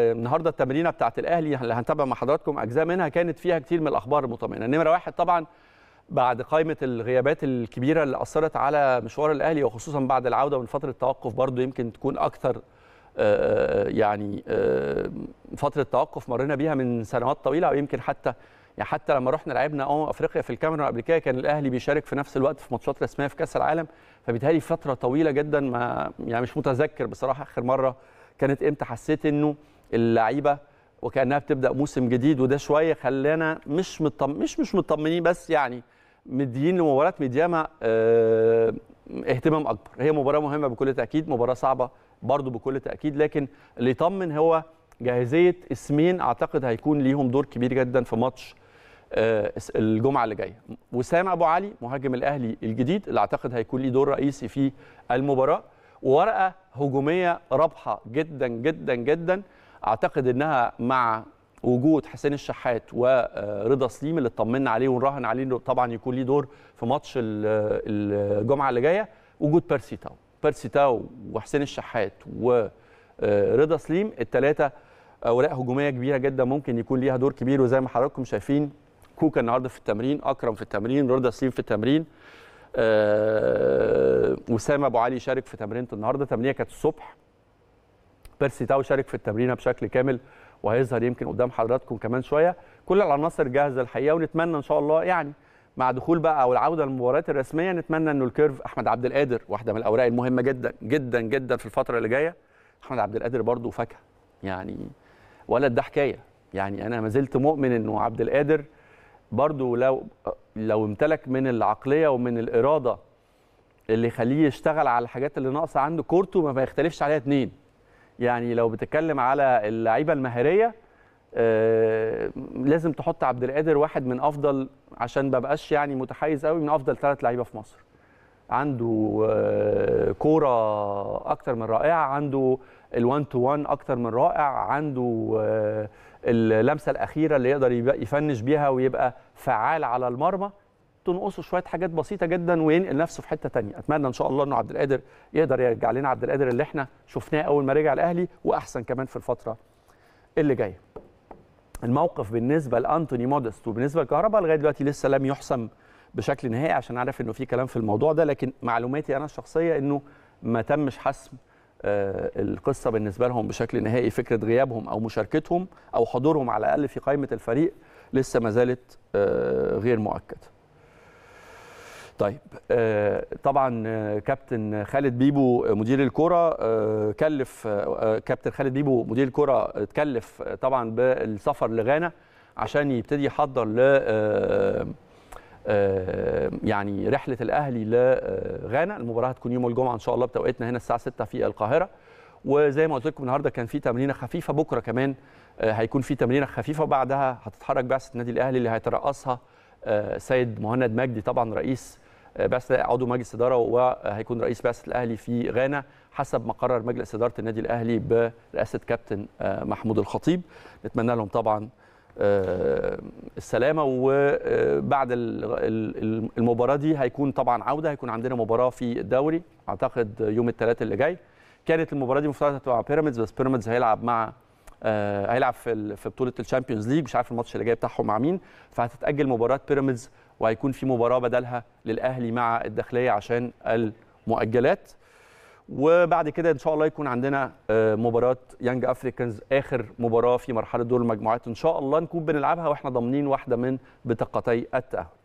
النهارده التمرينه بتاعه الاهلي اللي هنتابع مع حضراتكم اجزاء منها كانت فيها كتير من الاخبار المطمئنه نمره واحد طبعا بعد قائمه الغيابات الكبيره اللي اثرت على مشوار الاهلي وخصوصا بعد العوده من فتره التوقف برضو يمكن تكون اكثر آه، آه، يعني آه، فتره توقف مرينا بيها من سنوات طويله او يمكن حتى يعني حتى لما رحنا لعبنا امم افريقيا في الكاميرون قبل كده كان الاهلي بيشارك في نفس الوقت في ماتشات رسميه في كاس العالم فبيتهيألي فتره طويله جدا ما يعني مش متذكر بصراحه اخر مره كانت امتى حسيت انه اللعيبه وكانها بتبدا موسم جديد وده شويه خلانا مش مطم... مش مش مطمنين بس يعني مديين لمباراه ميدياما اه... اهتمام اكبر هي مباراه مهمه بكل تاكيد مباراه صعبه برضو بكل تاكيد لكن اللي يطمن هو جاهزيه اسمين اعتقد هيكون ليهم دور كبير جدا في ماتش آه، الجمعه اللي جايه وسام ابو علي مهاجم الاهلي الجديد اللي اعتقد هيكون ليه دور رئيسي في المباراه ورقه هجوميه رابحه جدا جدا جدا اعتقد انها مع وجود حسين الشحات ورضا آه، سليم اللي اطمنا عليه ونراهن عليه انه طبعا يكون ليه دور في ماتش آه، الجمعه اللي جايه وجود بيرسي تاو بيرسي تاو وحسين الشحات ورضا آه، سليم الثلاثه اوراق هجوميه كبيره جدا ممكن يكون ليها دور كبير وزي ما حضراتكم شايفين كوكا النهارده في التمرين اكرم في التمرين رضا سليم في التمرين أه وسام ابو علي شارك في تمرينه النهارده تمرينه كانت الصبح بيرسي تاو شارك في التمرين بشكل كامل وهيظهر يمكن قدام حضراتكم كمان شويه كل العناصر جاهزه الحقيقه ونتمنى ان شاء الله يعني مع دخول بقى او العوده للمباريات الرسميه نتمنى انه الكيرف احمد عبد القادر واحده من الاوراق المهمه جدا جدا جدا في الفتره اللي جايه احمد عبد القادر برده فاكهه يعني ولد ده حكايه يعني انا ما زلت مؤمن انه عبد القادر برده لو لو امتلك من العقليه ومن الاراده اللي يخليه يشتغل على الحاجات اللي ناقصه عنده كورته ما بيختلفش عليها اثنين يعني لو بتتكلم على اللعيبه المهاريه آه، لازم تحط عبد القادر واحد من افضل عشان ما بقاش يعني متحيز قوي من افضل ثلاث لعيبه في مصر عنده آه، كوره اكتر من رائعه عنده ال1 تو 1 اكتر من رائع عنده آه، اللمسه الاخيره اللي يقدر يفنش بيها ويبقى فعال على المرمى تنقصه شويه حاجات بسيطه جدا وينقل نفسه في حته ثانيه اتمنى ان شاء الله انه عبد القادر يقدر يرجع لنا عبد القادر اللي احنا شفناه اول ما رجع الاهلي واحسن كمان في الفتره اللي جايه الموقف بالنسبه لانتوني مودست وبالنسبه لكهرباء لغايه دلوقتي لسه لم يحسم بشكل نهائي عشان عارف انه في كلام في الموضوع ده لكن معلوماتي انا الشخصيه انه ما تمش حسم آه، القصه بالنسبه لهم بشكل نهائي فكره غيابهم او مشاركتهم او حضورهم على الاقل في قائمه الفريق لسه ما زالت آه، غير مؤكده طيب آه، طبعا آه، كابتن خالد بيبو مدير الكره آه، كلف كابتن خالد بيبو مدير الكره اتكلف طبعا بالسفر لغانا عشان يبتدي يحضر ل يعني رحله الاهلي لغانا المباراه هتكون يوم الجمعه ان شاء الله بتوقيتنا هنا الساعه 6 في القاهره وزي ما قلت لكم النهارده كان في تمرينه خفيفه بكره كمان هيكون في تمرينه خفيفه وبعدها هتتحرك بعثه النادي الاهلي اللي هيترأسها سيد مهند مجدي طبعا رئيس بعثه عضو مجلس اداره وهيكون رئيس بعثه الاهلي في غانا حسب ما قرر مجلس اداره النادي الاهلي برئاسه كابتن آه، محمود الخطيب نتمنى لهم طبعا آه، السلامه وبعد آه، المباراه دي هيكون طبعا عوده هيكون عندنا مباراه في الدوري اعتقد يوم الثلاثاء اللي جاي كانت المباراه دي مفترض هتبقى مع بيراميدز بس بيراميدز هيلعب مع هيلعب في في بطوله الشامبيونز ليج مش عارف الماتش اللي جاي بتاعهم مع مين فهتتاجل مباراه بيراميدز وهيكون في مباراه بدلها للاهلي مع الداخليه عشان المؤجلات وبعد كده ان شاء الله يكون عندنا آه، مباراه يانج افريكانز اخر مباراه في مرحله دور المجموعات ان شاء الله نكون بنلعبها واحنا ضامنين واحده من بطاقتي التاهل